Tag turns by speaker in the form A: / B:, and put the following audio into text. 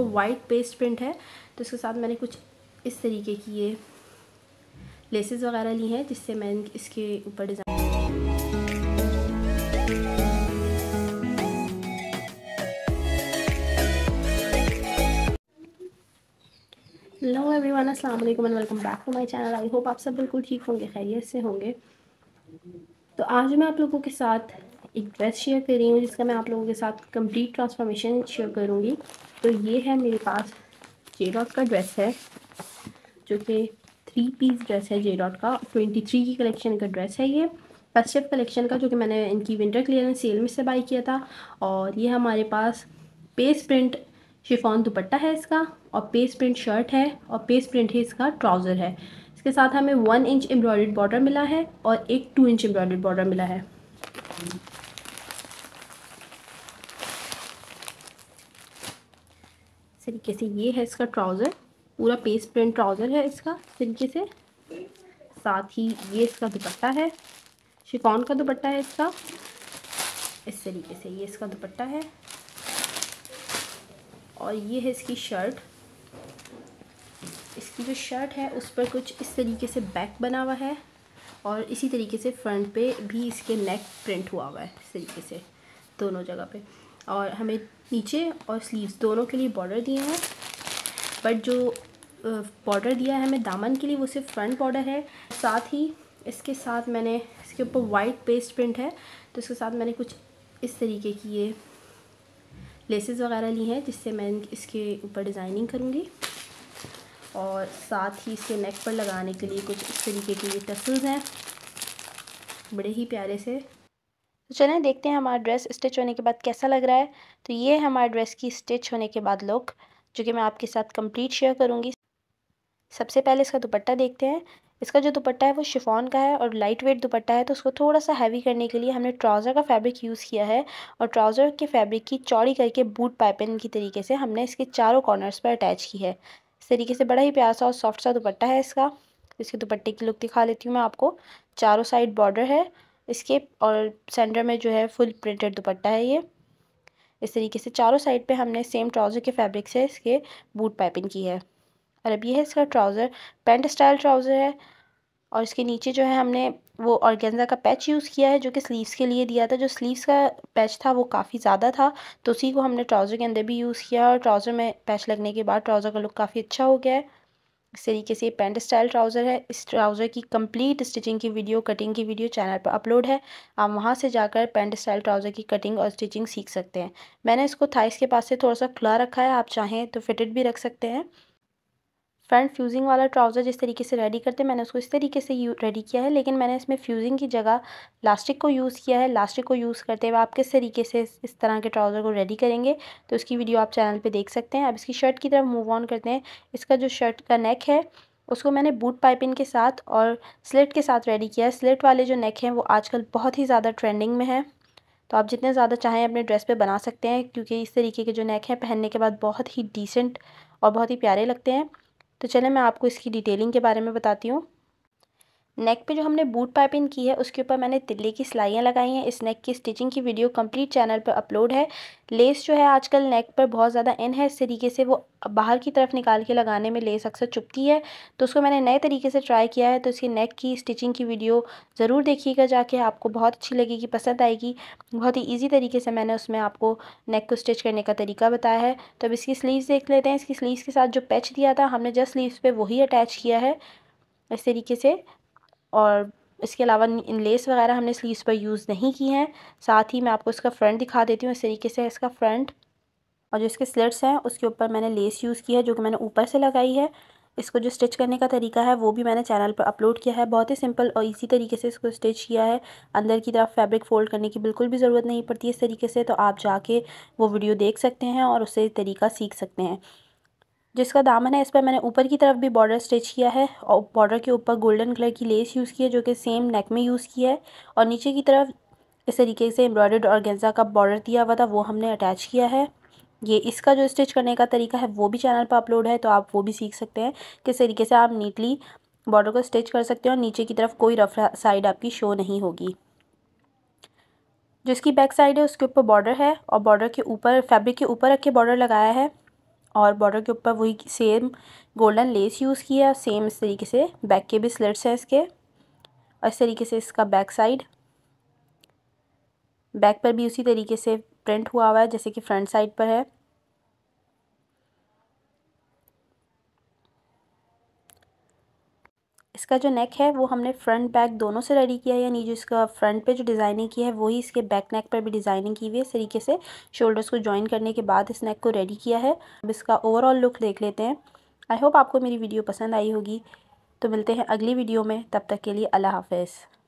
A: आपको white paste print है तो इसके साथ मैंने कुछ इस तरीके की ये लेसेस वगैरह ली हैं जिससे मैं इसके ऊपर डिज़ाइन हेलो एवरीवन अस्सलाम वालेकुम and welcome back to my channel I hope आप सब बिल्कुल ठीक होंगे खैरियत से होंगे तो आज मैं आप लोगों के साथ एक ड्रेस शेयर कर रही हूँ जिसका मैं आप लोगों के साथ कंप्लीट ट्रांसफॉर्मेशन शेयर करूँगी तो ये है मेरे पास जे डॉट का ड्रेस है जो कि थ्री पीस ड्रेस है जे डॉट का ट्वेंटी थ्री की कलेक्शन का ड्रेस है ये पेस्टिव कलेक्शन का जो कि मैंने इनकी विंटर क्लियरेंस सेल में से बाई किया था और ये हमारे पास पेस प्रिंट शिफॉन दुपट्टा है इसका और पेस प्रिंट शर्ट है और पेस प्रिंट ही इसका ट्राउज़र है इसके साथ हमें वन इंच एम्ब्रॉयड बॉर्डर मिला है और एक टू इंच एम्ब्रॉयड बॉर्डर मिला है इस तरीके से ये है इसका ट्राउज़र पूरा पेस प्रिंट ट्राउज़र है इसका इस तरीके से साथ ही ये इसका दुपट्टा है शिकॉन का दुपट्टा है इसका इस तरीके से ये इसका दुपट्टा है और ये है इसकी शर्ट इसकी जो शर्ट है उस पर कुछ इस तरीके से बैक बना हुआ है और इसी तरीके से फ्रंट पे भी इसके नेक प्रिंट हुआ हुआ है इस तरीके से दोनों जगह पे और हमें नीचे और स्लीव्स दोनों के लिए बॉर्डर दिए हैं बट जो बॉर्डर दिया है हमें दामन के लिए वो सिर्फ फ्रंट बॉर्डर है साथ ही इसके साथ मैंने इसके ऊपर वाइट पेस्ट प्रिंट है तो इसके साथ मैंने कुछ इस तरीके की ये लेसेस वगैरह ली हैं जिससे मैं इसके ऊपर डिज़ाइनिंग करूँगी और साथ ही इसके नेक पर लगाने के लिए कुछ इस तरीके के ये टसल्स हैं बड़े ही प्यारे से तो चलें देखते हैं हमारा ड्रेस स्टिच होने के बाद कैसा लग रहा है तो ये है हमारे ड्रेस की स्टिच होने के बाद लुक जो कि मैं आपके साथ कंप्लीट शेयर करूँगी सबसे पहले इसका दुपट्टा देखते हैं इसका जो दुपट्टा है वो शिफॉन का है और लाइट वेट दुपट्टा है तो उसको थोड़ा सा हैवी करने के लिए हमने ट्राउज़र का फैब्रिक यूज़ किया है और ट्राउज़र के फैब्रिक की चौड़ी करके बूट पाइपिंग की तरीके से हमने इसके चारों कॉर्नर्स पर अटैच की है तरीके से बड़ा ही सा और सॉफ्ट सा दुपट्टा है इसका इसके दुपट्टे की लुक दिखा लेती हूँ मैं आपको चारों साइड बॉर्डर है इसके और सेंटर में जो है फुल प्रिंटेड दुपट्टा है ये इस तरीके से चारों साइड पे हमने सेम ट्राउज़र के फैब्रिक से इसके बूट पाइपिंग की है और अब ये है इसका ट्राउज़र पेंट स्टाइल ट्राउज़र है और इसके नीचे जो है हमने वो ऑर्गेन्जा का पैच यूज़ किया है जो कि स्लीव्स के लिए दिया था जो स्लीव्स का पैच था वो काफ़ी ज़्यादा था तो उसी को हमने ट्राउज़र के अंदर भी यूज़ किया और ट्राउज़र में पैच लगने के बाद ट्राउज़र का लुक काफ़ी अच्छा हो गया है इस तरीके से ये पेंट स्टाइल ट्राउज़र है इस ट्राउज़र की कंप्लीट स्टिचिंग की वीडियो कटिंग की वीडियो चैनल पर अपलोड है आप वहाँ से जाकर पेंट स्टाइल ट्राउज़र की कटिंग और स्टिचिंग सीख सकते हैं मैंने इसको थाइस के पास से थोड़ा सा खुला रखा है आप चाहें तो फिटेड भी रख सकते हैं फ्रंट फ्यूजिंग वाला ट्राउज़र जिस तरीके से रेडी करते हैं मैंने उसको इस तरीके से रेडी किया है लेकिन मैंने इसमें फ्यूजिंग की जगह लास्टिक को यूज़ किया है लास्टिक को यूज़ करते हुए आप किस तरीके से इस तरह के ट्राउज़र को रेडी करेंगे तो उसकी वीडियो आप चैनल पर देख सकते हैं अब इसकी शर्ट की तरफ मूव ऑन करते हैं इसका जो शर्ट का नेक है उसको मैंने बूट पाइपिंग के साथ और स्लेट के साथ रेडी किया है स्लेट वाले जो नेक हैं वो आजकल बहुत ही ज़्यादा ट्रेंडिंग में है तो आप जितने ज़्यादा चाहें अपने ड्रेस पे बना सकते हैं क्योंकि इस तरीके के जो नेक हैं पहनने के बाद बहुत ही डिसेंट और बहुत ही प्यारे लगते हैं तो चले मैं आपको इसकी डिटेलिंग के बारे में बताती हूँ नेक पे जो हमने बूट पाइपिंग की है उसके ऊपर मैंने तिल्ली की सिलाइयाँ लगाई हैं इस नेक की स्टिचिंग की वीडियो कंप्लीट चैनल पर अपलोड है लेस जो है आजकल नेक पर बहुत ज़्यादा इन है इस तरीके से वो बाहर की तरफ निकाल के लगाने में लेस अक्सर चुपती है तो उसको मैंने नए तरीके से ट्राई किया है तो इसकी नेक की स्टिचिंग की वीडियो ज़रूर देखिएगा जाके आपको बहुत अच्छी लगेगी पसंद आएगी बहुत ही ईजी तरीके से मैंने उसमें आपको नेक को स्टिच करने का तरीका बताया है तो अब इसकी स्लीव देख लेते हैं इसकी स्लीव के साथ जो पैच दिया था हमने जस्ट स्लीव पे वही अटैच किया है इस तरीके से और इसके अलावा लेस वगैरह हमने स्लीव्स पर यूज़ नहीं की हैं साथ ही मैं आपको इसका फ्रंट दिखा देती हूँ इस तरीके से इसका फ्रंट और जो इसके स्लिट्स हैं उसके ऊपर मैंने लेस यूज़ की है जो कि मैंने ऊपर से लगाई है इसको जो स्टिच करने का तरीका है वो भी मैंने चैनल पर अपलोड किया है बहुत ही सिंपल और इसी तरीके से इसको स्टिच किया है अंदर की तरफ फैब्रिक फ़ोल्ड करने की बिल्कुल भी ज़रूरत नहीं पड़ती इस तरीके से तो आप जाके वो वीडियो देख सकते हैं और उससे तरीका सीख सकते हैं जिसका दामन है इस पर मैंने ऊपर की तरफ भी बॉर्डर स्टिच किया है और बॉर्डर के ऊपर गोल्डन कलर की लेस यूज़ की है जो कि सेम नेक में यूज़ किया है और नीचे की तरफ इस तरीके से एम्ब्रॉयड और गेंजा का बॉर्डर दिया हुआ था वो हमने अटैच किया है ये इसका जो स्टिच करने का तरीका है वो भी चैनल पर अपलोड है तो आप वो भी सीख सकते हैं किस तरीके से आप नीटली बॉर्डर को स्टिच कर सकते हैं और नीचे की तरफ कोई रफ साइड आपकी शो नहीं होगी जिसकी बैक साइड है उसके ऊपर बॉर्डर है और बॉर्डर के ऊपर फैब्रिक के ऊपर रख के बॉर्डर लगाया है और बॉर्डर के ऊपर वही सेम गोल्डन लेस यूज़ किया है सेम इस तरीके से बैक के भी स्लिट्स हैं इसके और इस तरीके से इसका बैक साइड बैक पर भी उसी तरीके से प्रिंट हुआ हुआ है जैसे कि फ्रंट साइड पर है इसका जो नेक है वो हमने फ्रंट बैक दोनों से रेडी किया है यानी जो इसका फ्रंट पे जो डिज़ाइनिंग की है वही इसके बैक नेक पर भी डिज़ाइनिंग की हुई है इस तरीके से शोल्डर्स को ज्वाइन करने के बाद इस नेक को रेडी किया है अब इसका ओवरऑल लुक देख लेते हैं आई होप आपको मेरी वीडियो पसंद आई होगी तो मिलते हैं अगली वीडियो में तब तक के लिए अल्लाह हाफिज़